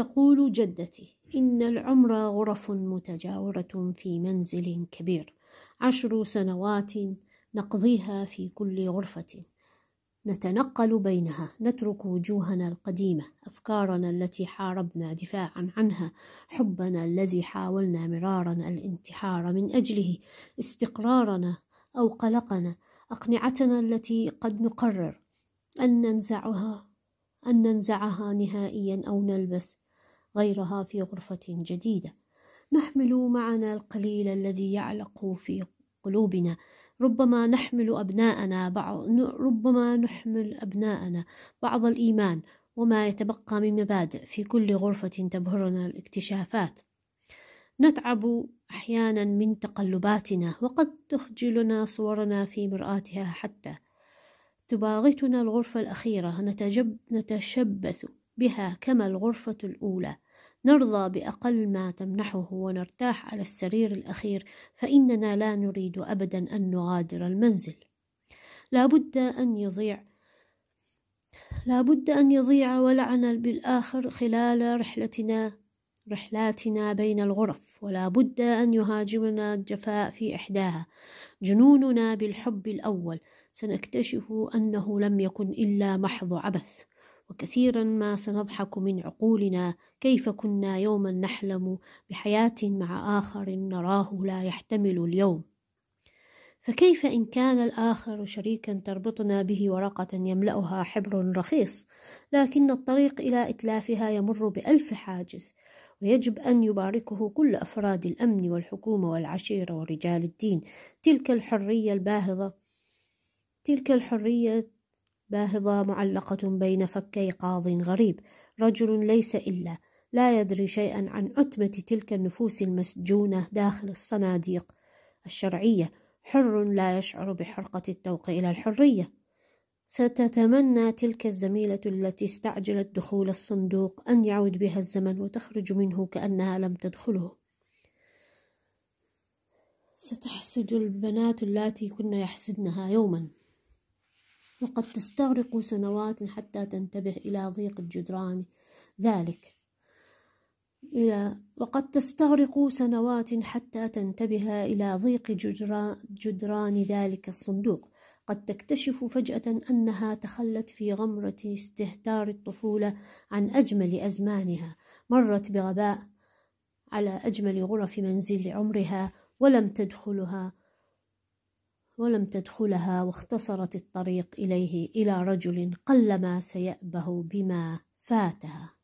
تقول جدتي إن العمر غرف متجاورة في منزل كبير عشر سنوات نقضيها في كل غرفة نتنقل بينها نترك وجوهنا القديمة أفكارنا التي حاربنا دفاعا عنها حبنا الذي حاولنا مرارا الانتحار من أجله استقرارنا أو قلقنا أقنعتنا التي قد نقرر أن ننزعها أن ننزعها نهائيا أو نلبس غيرها في غرفة جديدة نحمل معنا القليل الذي يعلق في قلوبنا ربما نحمل أبناءنا بعض ربما نحمل أبناءنا بعض الإيمان وما يتبقى من مبادئ في كل غرفة تبهرنا الاكتشافات نتعب أحيانا من تقلباتنا وقد تخجلنا صورنا في مرآتها حتى تباغتنا الغرفة الأخيرة نتجب نتشبث بها كما الغرفة الأولى نرضى بأقل ما تمنحه ونرتاح على السرير الأخير فإننا لا نريد أبدا أن نغادر المنزل لابد أن يضيع لابد أن يضيع ولعنا بالآخر خلال رحلتنا رحلاتنا بين الغرف ولا بد أن يهاجمنا الجفاء في إحداها جنوننا بالحب الأول سنكتشف أنه لم يكن إلا محض عبث وكثيرا ما سنضحك من عقولنا كيف كنا يوما نحلم بحياه مع اخر نراه لا يحتمل اليوم فكيف ان كان الاخر شريكا تربطنا به ورقه يملاها حبر رخيص لكن الطريق الى اتلافها يمر بالف حاجز ويجب أن يباركه كل أفراد الأمن والحكومة والعشيرة ورجال الدين تلك الحرية الباهظة تلك الحرية باهظة معلقة بين فكي قاض غريب رجل ليس إلا لا يدري شيئا عن عتمة تلك النفوس المسجونة داخل الصناديق الشرعية حر لا يشعر بحرقة التوق إلى الحرية ستتمنى تلك الزميلة التي استعجلت دخول الصندوق أن يعود بها الزمن وتخرج منه كأنها لم تدخله ستحسد البنات اللاتي كن يحسدنها يوما وقد تستغرق سنوات حتى تنتبه إلى ضيق الجدران ذلك إلى وقد تستغرق سنوات حتى تنتبه إلى ضيق جدران ذلك الصندوق قد تكتشف فجأة أنها تخلت في غمرة استهتار الطفولة عن أجمل أزمانها مرت بغباء على أجمل غرف منزل عمرها ولم تدخلها ولم تدخلها واختصرت الطريق إليه إلى رجل قلما سيأبه بما فاتها